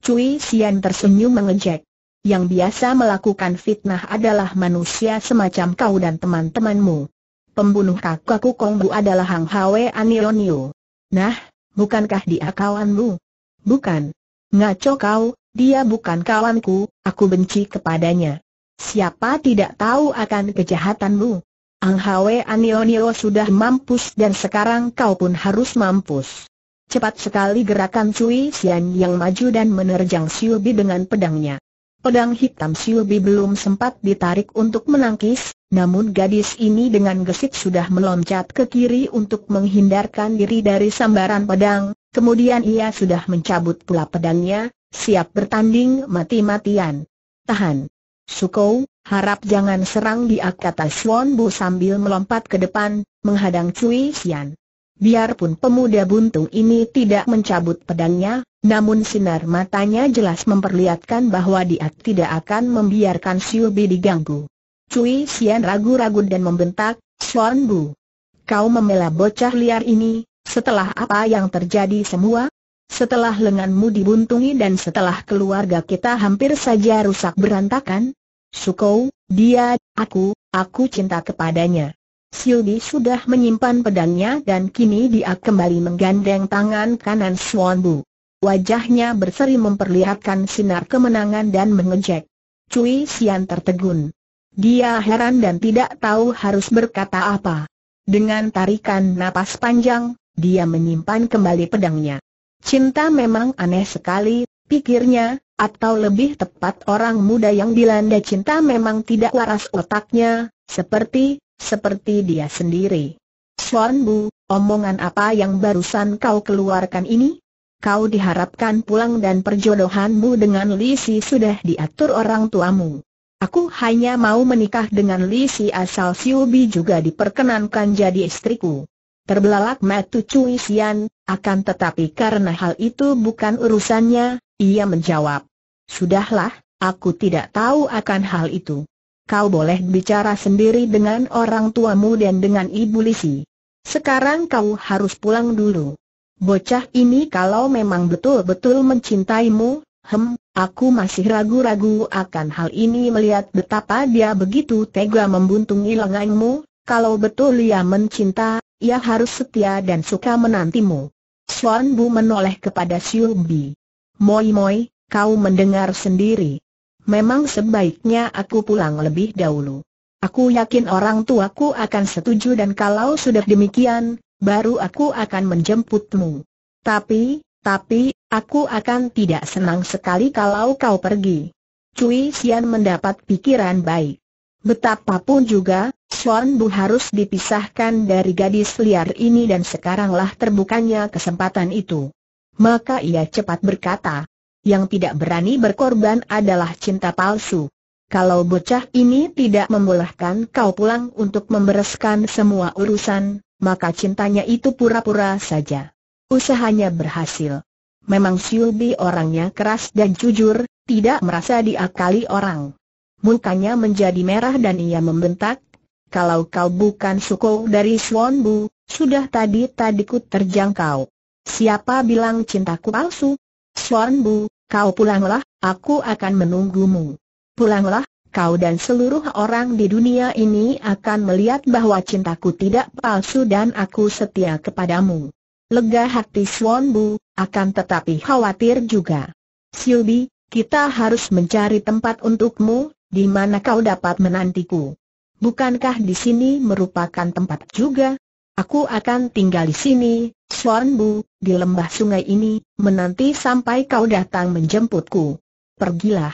Cui Sian tersenyum mengejek yang biasa melakukan fitnah adalah manusia semacam kau dan teman-temanmu. Pembunuh kakakku Kongbu adalah Hang Hwe Anionio. Nah, bukankah dia kawanmu? Bukan. Ngaco kau, dia bukan kawanku, aku benci kepadanya. Siapa tidak tahu akan kejahatanmu? Ang Hwe Anionio sudah mampus dan sekarang kau pun harus mampus. Cepat sekali gerakan Cui Xian yang maju dan menerjang Siubi dengan pedangnya. Pedang hitam Siubi belum sempat ditarik untuk menangkis, namun gadis ini dengan gesit sudah meloncat ke kiri untuk menghindarkan diri dari sambaran pedang, kemudian ia sudah mencabut pula pedangnya, siap bertanding mati-matian. Tahan. Sukou, harap jangan serang di kata Swan Bu sambil melompat ke depan, menghadang Cui Xian. Biarpun pemuda buntung ini tidak mencabut pedangnya, namun sinar matanya jelas memperlihatkan bahwa dia tidak akan membiarkan Siu Bi diganggu. Cui Xian ragu-ragu dan membentak, Xuan Bu. Kau membela bocah liar ini, setelah apa yang terjadi semua? Setelah lenganmu dibuntungi dan setelah keluarga kita hampir saja rusak berantakan? Sukou, dia, aku, aku cinta kepadanya. Sildi sudah menyimpan pedangnya dan kini dia kembali menggandeng tangan kanan Swan Bu. Wajahnya berseri memperlihatkan sinar kemenangan dan mengejek. Cui Sian tertegun. Dia heran dan tidak tahu harus berkata apa. Dengan tarikan napas panjang, dia menyimpan kembali pedangnya. Cinta memang aneh sekali, pikirnya, atau lebih tepat orang muda yang dilanda cinta memang tidak waras otaknya, seperti, seperti dia sendiri. Swan Bu, omongan apa yang barusan kau keluarkan ini? Kau diharapkan pulang dan perjodohanmu dengan Lisi sudah diatur orang tuamu. Aku hanya mau menikah dengan Lisi asal Bi juga diperkenankan jadi istriku. Terbelalak matu Cui Sian, akan tetapi karena hal itu bukan urusannya, ia menjawab. Sudahlah, aku tidak tahu akan hal itu kau boleh bicara sendiri dengan orang tuamu dan dengan ibu Lisi. Sekarang kau harus pulang dulu. Bocah ini kalau memang betul-betul mencintaimu, hem, aku masih ragu-ragu akan hal ini melihat betapa dia begitu tega membuntungi lenganmu, kalau betul ia mencinta, ia harus setia dan suka menantimu. Suan Bu menoleh kepada Siu Bi. Moi Moi, kau mendengar sendiri memang sebaiknya aku pulang lebih dahulu. Aku yakin orang tuaku akan setuju dan kalau sudah demikian, baru aku akan menjemputmu. Tapi, tapi, aku akan tidak senang sekali kalau kau pergi. Cui Xian mendapat pikiran baik. Betapapun juga, Sean Bu harus dipisahkan dari gadis liar ini dan sekaranglah terbukanya kesempatan itu. Maka ia cepat berkata, yang tidak berani berkorban adalah cinta palsu. Kalau bocah ini tidak membolehkan kau pulang untuk membereskan semua urusan, maka cintanya itu pura-pura saja. Usahanya berhasil. Memang Siulbi orangnya keras dan jujur, tidak merasa diakali orang. Mukanya menjadi merah dan ia membentak, kalau kau bukan suku dari Swanbu, sudah tadi tadiku terjangkau. Siapa bilang cintaku palsu? Swanbu, kau pulanglah, aku akan menunggumu. Pulanglah, kau dan seluruh orang di dunia ini akan melihat bahwa cintaku tidak palsu dan aku setia kepadamu. Lega hati Swan Bu, akan tetapi khawatir juga. Silbi, kita harus mencari tempat untukmu, di mana kau dapat menantiku. Bukankah di sini merupakan tempat juga? Aku akan tinggal di sini, Suan Bu, di lembah sungai ini, menanti sampai kau datang menjemputku. Pergilah.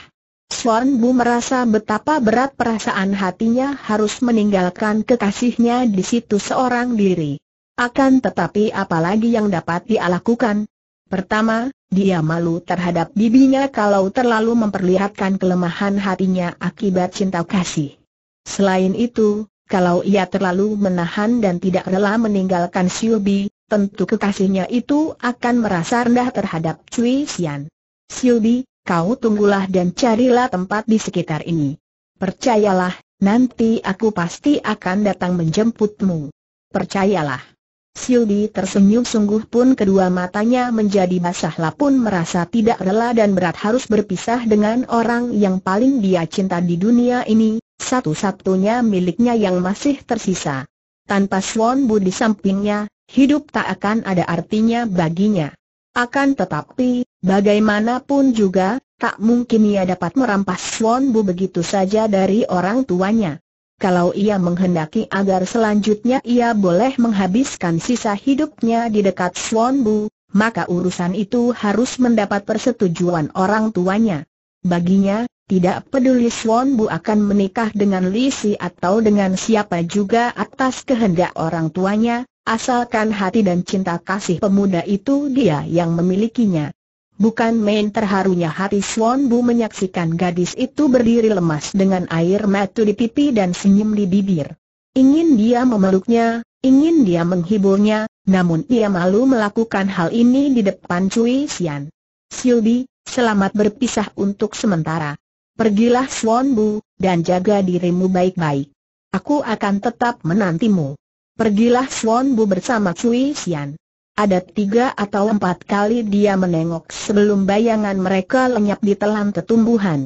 Suan Bu merasa betapa berat perasaan hatinya harus meninggalkan kekasihnya di situ seorang diri. Akan tetapi apalagi yang dapat dia lakukan? Pertama, dia malu terhadap bibinya kalau terlalu memperlihatkan kelemahan hatinya akibat cinta kasih. Selain itu, kalau ia terlalu menahan dan tidak rela meninggalkan Bi, tentu kekasihnya itu akan merasa rendah terhadap Cui Xian. Bi, kau tunggulah dan carilah tempat di sekitar ini. Percayalah, nanti aku pasti akan datang menjemputmu. Percayalah. Bi tersenyum sungguh pun kedua matanya menjadi basah pun merasa tidak rela dan berat harus berpisah dengan orang yang paling dia cinta di dunia ini, satu-satunya miliknya yang masih tersisa. Tanpa Swan Bu di sampingnya, hidup tak akan ada artinya baginya. Akan tetapi, bagaimanapun juga, tak mungkin ia dapat merampas Swan Bu begitu saja dari orang tuanya. Kalau ia menghendaki agar selanjutnya ia boleh menghabiskan sisa hidupnya di dekat Swan Bu, maka urusan itu harus mendapat persetujuan orang tuanya. Baginya, tidak peduli Swan Bu akan menikah dengan Li Si atau dengan siapa juga atas kehendak orang tuanya, asalkan hati dan cinta kasih pemuda itu dia yang memilikinya. Bukan main terharunya hati Swan Bu menyaksikan gadis itu berdiri lemas dengan air mata di pipi dan senyum di bibir. Ingin dia memeluknya, ingin dia menghiburnya, namun ia malu melakukan hal ini di depan Cui Xian. Silbi, selamat berpisah untuk sementara. Pergilah Swan Bu, dan jaga dirimu baik-baik. Aku akan tetap menantimu. Pergilah Swan Bu bersama Cui Xian. Ada tiga atau empat kali dia menengok sebelum bayangan mereka lenyap ditelan telan tetumbuhan.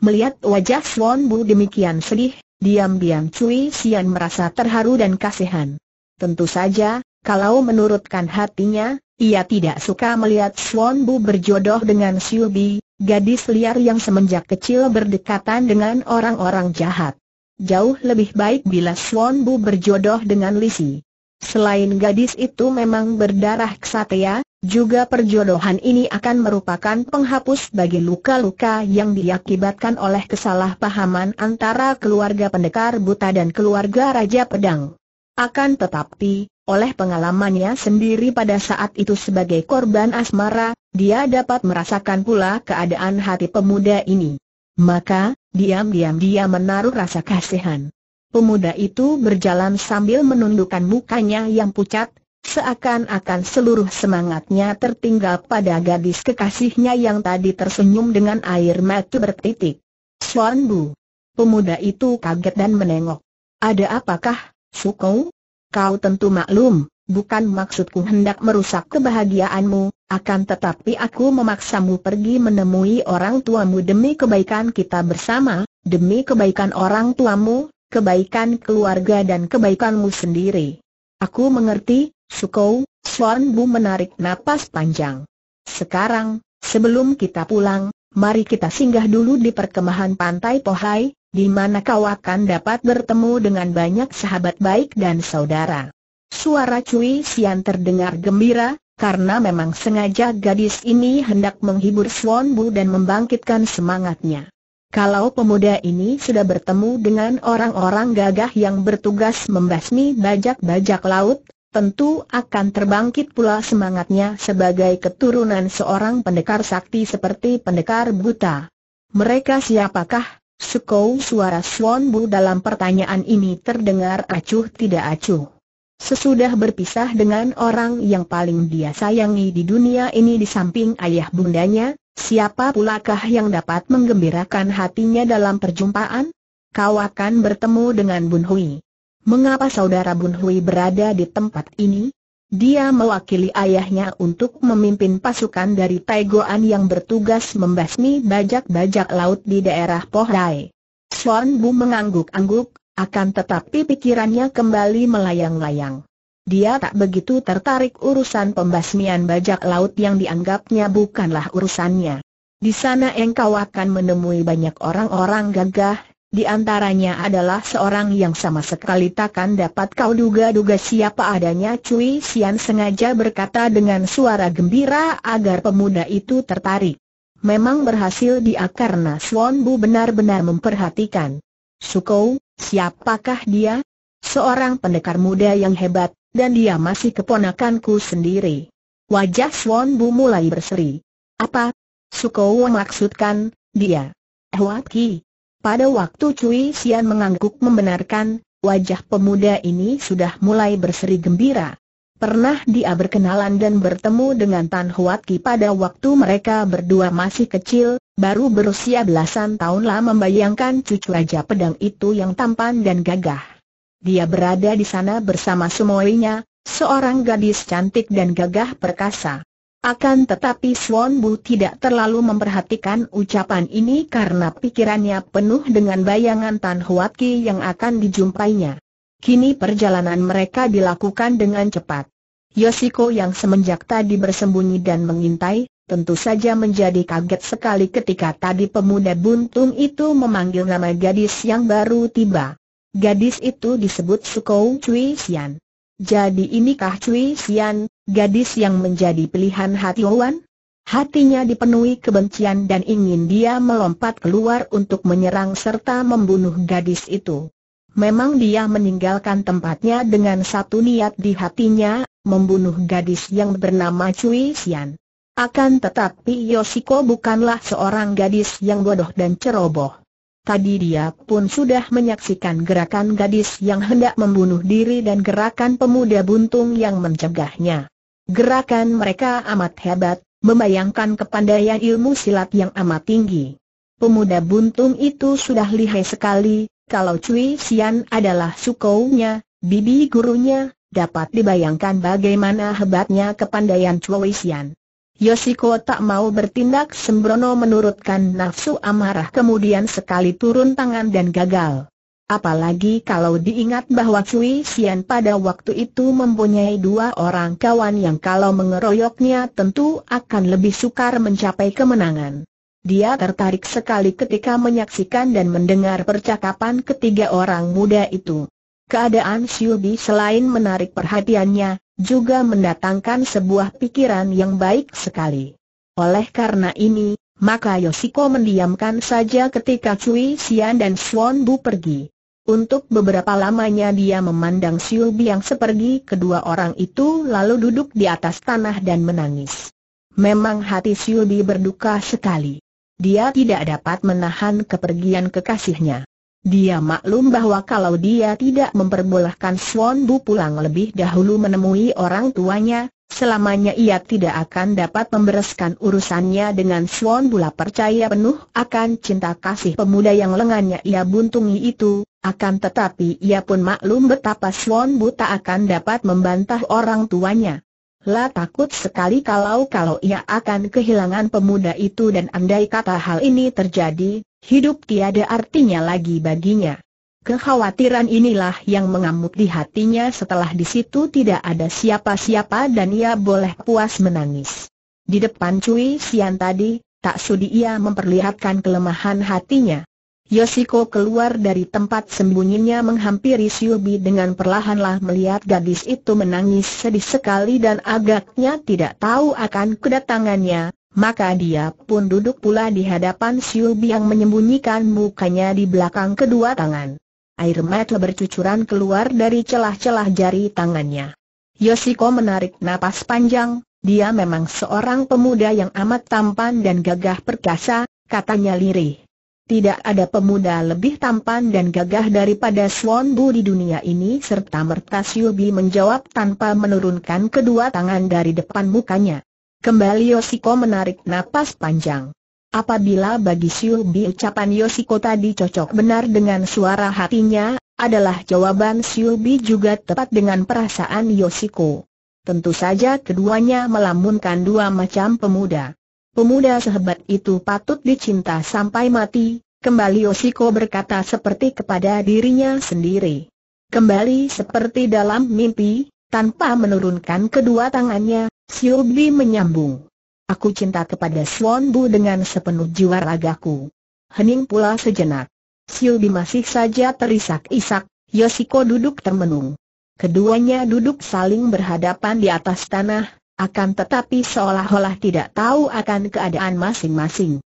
Melihat wajah Swan Bu demikian sedih, diam-diam Cui Xian merasa terharu dan kasihan. Tentu saja, kalau menurutkan hatinya, ia tidak suka melihat Swan Bu berjodoh dengan Siu Bi, gadis liar yang semenjak kecil berdekatan dengan orang-orang jahat. Jauh lebih baik bila Swan Bu berjodoh dengan Lisi. Selain gadis itu memang berdarah ksatria, juga perjodohan ini akan merupakan penghapus bagi luka-luka yang diakibatkan oleh kesalahpahaman antara keluarga pendekar buta dan keluarga Raja Pedang. Akan tetapi, oleh pengalamannya sendiri pada saat itu sebagai korban asmara, dia dapat merasakan pula keadaan hati pemuda ini. Maka, diam-diam dia menaruh rasa kasihan. Pemuda itu berjalan sambil menundukkan mukanya yang pucat, seakan-akan seluruh semangatnya tertinggal pada gadis kekasihnya yang tadi tersenyum dengan air mata bertitik. Suan Bu. Pemuda itu kaget dan menengok. Ada apakah? Sukou, kau tentu maklum, bukan maksudku hendak merusak kebahagiaanmu, akan tetapi aku memaksamu pergi menemui orang tuamu demi kebaikan kita bersama, demi kebaikan orang tuamu, kebaikan keluarga dan kebaikanmu sendiri. Aku mengerti, Sukou, Swan Bu menarik napas panjang. Sekarang, sebelum kita pulang, mari kita singgah dulu di perkemahan pantai Pohai, di mana kau akan dapat bertemu dengan banyak sahabat baik dan saudara. Suara Cui Sian terdengar gembira, karena memang sengaja gadis ini hendak menghibur Swan Bu dan membangkitkan semangatnya. Kalau pemuda ini sudah bertemu dengan orang-orang gagah yang bertugas membasmi bajak-bajak laut, tentu akan terbangkit pula semangatnya sebagai keturunan seorang pendekar sakti seperti pendekar buta. Mereka siapakah? Sukou suara Swan dalam pertanyaan ini terdengar acuh tidak acuh. Sesudah berpisah dengan orang yang paling dia sayangi di dunia ini di samping ayah bundanya, siapa pulakah yang dapat menggembirakan hatinya dalam perjumpaan? Kau akan bertemu dengan Bun Hui. Mengapa saudara Bun Hui berada di tempat ini? Dia mewakili ayahnya untuk memimpin pasukan dari Taigoan yang bertugas membasmi bajak-bajak laut di daerah Pohrai. Son Bu mengangguk-angguk, akan tetapi pikirannya kembali melayang-layang. Dia tak begitu tertarik urusan pembasmian bajak laut yang dianggapnya bukanlah urusannya. Di sana engkau akan menemui banyak orang-orang gagah, di antaranya adalah seorang yang sama sekali takkan dapat kau duga-duga siapa adanya Cui Sian sengaja berkata dengan suara gembira agar pemuda itu tertarik. Memang berhasil dia karena Swan Bu benar-benar memperhatikan. Sukou, siapakah dia? Seorang pendekar muda yang hebat, dan dia masih keponakanku sendiri. Wajah Swan Bu mulai berseri. Apa? Sukou maksudkan, dia. Huat Ki, pada waktu Cui Sian mengangguk membenarkan, wajah pemuda ini sudah mulai berseri gembira. Pernah dia berkenalan dan bertemu dengan Tan Huat Ki pada waktu mereka berdua masih kecil, baru berusia belasan tahun lah membayangkan cucu Raja Pedang itu yang tampan dan gagah. Dia berada di sana bersama semuanya, seorang gadis cantik dan gagah perkasa. Akan tetapi Swan Bu tidak terlalu memperhatikan ucapan ini karena pikirannya penuh dengan bayangan Tan Huat Ki yang akan dijumpainya. Kini perjalanan mereka dilakukan dengan cepat. Yoshiko yang semenjak tadi bersembunyi dan mengintai, tentu saja menjadi kaget sekali ketika tadi pemuda buntung itu memanggil nama gadis yang baru tiba. Gadis itu disebut Sukou Cui Xian. Jadi inikah Cui Xian, Gadis yang menjadi pilihan hati Wan? Hatinya dipenuhi kebencian dan ingin dia melompat keluar untuk menyerang serta membunuh gadis itu. Memang dia meninggalkan tempatnya dengan satu niat di hatinya, membunuh gadis yang bernama Cui Xian. Akan tetapi Yoshiko bukanlah seorang gadis yang bodoh dan ceroboh. Tadi dia pun sudah menyaksikan gerakan gadis yang hendak membunuh diri dan gerakan pemuda buntung yang mencegahnya. Gerakan mereka amat hebat, membayangkan kepandaian ilmu silat yang amat tinggi. Pemuda buntung itu sudah lihai sekali, kalau Cui Xian adalah sukounya, bibi gurunya, dapat dibayangkan bagaimana hebatnya kepandaian Cui Xian. Yoshiko tak mau bertindak sembrono menurutkan nafsu amarah kemudian sekali turun tangan dan gagal. Apalagi kalau diingat bahwa Cui Xian pada waktu itu mempunyai dua orang kawan yang kalau mengeroyoknya tentu akan lebih sukar mencapai kemenangan. Dia tertarik sekali ketika menyaksikan dan mendengar percakapan ketiga orang muda itu. Keadaan Xiubi selain menarik perhatiannya, juga mendatangkan sebuah pikiran yang baik sekali. Oleh karena ini, maka Yoshiko mendiamkan saja ketika Cui Xian dan Swan Bu pergi. Untuk beberapa lamanya dia memandang Siu Biang sepergi kedua orang itu lalu duduk di atas tanah dan menangis. Memang hati Siu Bi berduka sekali. Dia tidak dapat menahan kepergian kekasihnya. Dia maklum bahwa kalau dia tidak memperbolehkan Swan Bu pulang lebih dahulu menemui orang tuanya, Selamanya ia tidak akan dapat membereskan urusannya dengan Swan. Bula percaya penuh akan cinta kasih pemuda yang lengannya ia buntungi itu, akan tetapi ia pun maklum betapa Swan buta akan dapat membantah orang tuanya. Lah takut sekali kalau-kalau ia akan kehilangan pemuda itu dan andai kata hal ini terjadi, hidup tiada artinya lagi baginya. Kekhawatiran inilah yang mengamuk di hatinya setelah di situ tidak ada siapa-siapa dan ia boleh puas menangis. Di depan Cui Sian tadi, tak sudi ia memperlihatkan kelemahan hatinya. Yosiko keluar dari tempat sembunyinya menghampiri Siubi dengan perlahanlah melihat gadis itu menangis sedih sekali dan agaknya tidak tahu akan kedatangannya, maka dia pun duduk pula di hadapan Siubi yang menyembunyikan mukanya di belakang kedua tangan air mata bercucuran keluar dari celah-celah jari tangannya. Yoshiko menarik napas panjang, dia memang seorang pemuda yang amat tampan dan gagah perkasa, katanya lirih. Tidak ada pemuda lebih tampan dan gagah daripada Swan Bu di dunia ini serta Mertas Yubi menjawab tanpa menurunkan kedua tangan dari depan mukanya. Kembali Yoshiko menarik napas panjang. Apabila bagi Bi ucapan Yoshiko tadi cocok benar dengan suara hatinya, adalah jawaban Bi juga tepat dengan perasaan Yoshiko. Tentu saja keduanya melamunkan dua macam pemuda. Pemuda sehebat itu patut dicinta sampai mati, kembali Yoshiko berkata seperti kepada dirinya sendiri. Kembali seperti dalam mimpi, tanpa menurunkan kedua tangannya, Bi menyambung. Aku cinta kepada Swan Bu dengan sepenuh jiwa ragaku. Hening pula sejenak. Siubi masih saja terisak-isak, Yosiko duduk termenung. Keduanya duduk saling berhadapan di atas tanah, akan tetapi seolah-olah tidak tahu akan keadaan masing-masing.